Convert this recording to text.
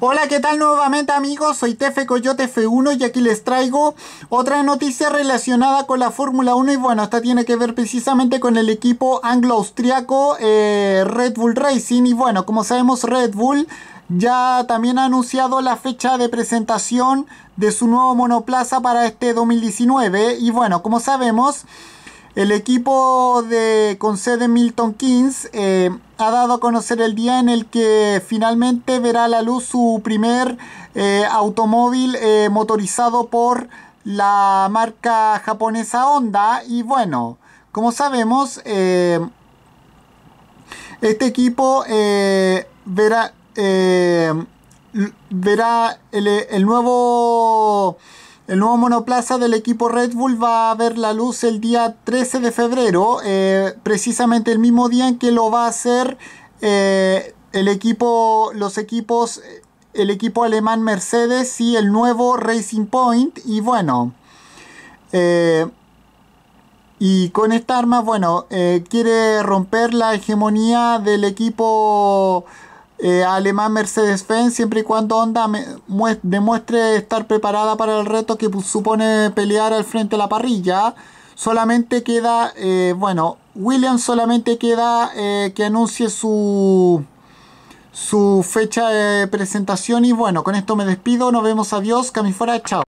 Hola, ¿qué tal nuevamente amigos? Soy Tefe Coyote F1 y aquí les traigo otra noticia relacionada con la Fórmula 1 y bueno, esta tiene que ver precisamente con el equipo anglo-austriaco eh, Red Bull Racing y bueno, como sabemos Red Bull ya también ha anunciado la fecha de presentación de su nuevo monoplaza para este 2019 y bueno, como sabemos... El equipo de, con sede Milton Keynes eh, ha dado a conocer el día en el que finalmente verá a la luz su primer eh, automóvil eh, motorizado por la marca japonesa Honda. Y bueno, como sabemos, este equipo verá, verá el, el nuevo el nuevo monoplaza del equipo Red Bull va a ver la luz el día 13 de febrero, eh, precisamente el mismo día en que lo va a hacer eh, el equipo, los equipos, el equipo alemán Mercedes y el nuevo Racing Point. Y bueno, eh, y con esta arma, bueno, quiere romper la hegemonía del equipo. Eh, alemán Mercedes-Benz, siempre y cuando onda, demuestre estar preparada para el reto que supone pelear al frente de la parrilla. Solamente queda, eh, bueno, Williams solamente queda eh, que anuncie su, su fecha de presentación. Y bueno, con esto me despido, nos vemos, adiós, Camifora. chao.